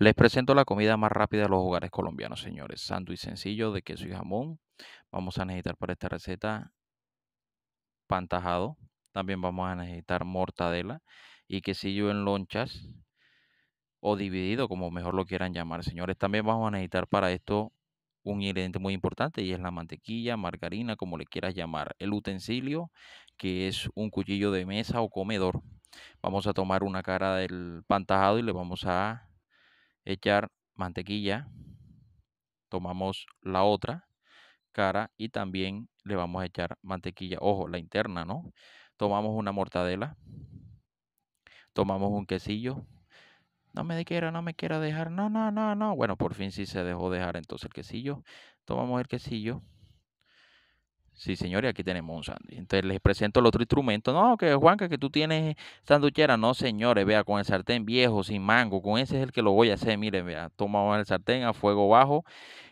Les presento la comida más rápida de los hogares colombianos, señores. Sándwich sencillo de queso y jamón. Vamos a necesitar para esta receta pan tajado. También vamos a necesitar mortadela y quesillo en lonchas o dividido, como mejor lo quieran llamar, señores. También vamos a necesitar para esto un ingrediente muy importante y es la mantequilla, margarina, como le quieras llamar. El utensilio, que es un cuchillo de mesa o comedor. Vamos a tomar una cara del pan tajado y le vamos a echar mantequilla. Tomamos la otra cara y también le vamos a echar mantequilla. Ojo, la interna, ¿no? Tomamos una mortadela. Tomamos un quesillo. No me quiera, no me quiera dejar. No, no, no, no. Bueno, por fin sí se dejó dejar entonces el quesillo. Tomamos el quesillo Sí, señores, aquí tenemos un sándwich. Entonces les presento el otro instrumento. No, que Juanca, que tú tienes sanduchera. No, señores, vea, con el sartén viejo, sin mango, con ese es el que lo voy a hacer. Miren, vea, tomamos el sartén a fuego bajo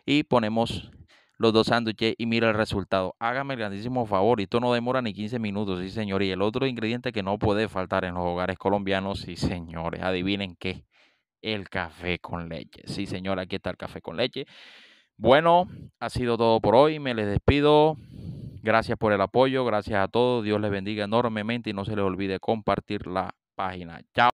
y ponemos los dos sándwiches y mira el resultado. Hágame el grandísimo favor, y esto no demora ni 15 minutos, sí, señor. Y el otro ingrediente que no puede faltar en los hogares colombianos, sí, señores, adivinen qué, el café con leche. Sí, señor, aquí está el café con leche. Bueno, ha sido todo por hoy, me les despido. Gracias por el apoyo, gracias a todos. Dios les bendiga enormemente y no se les olvide compartir la página. Chao.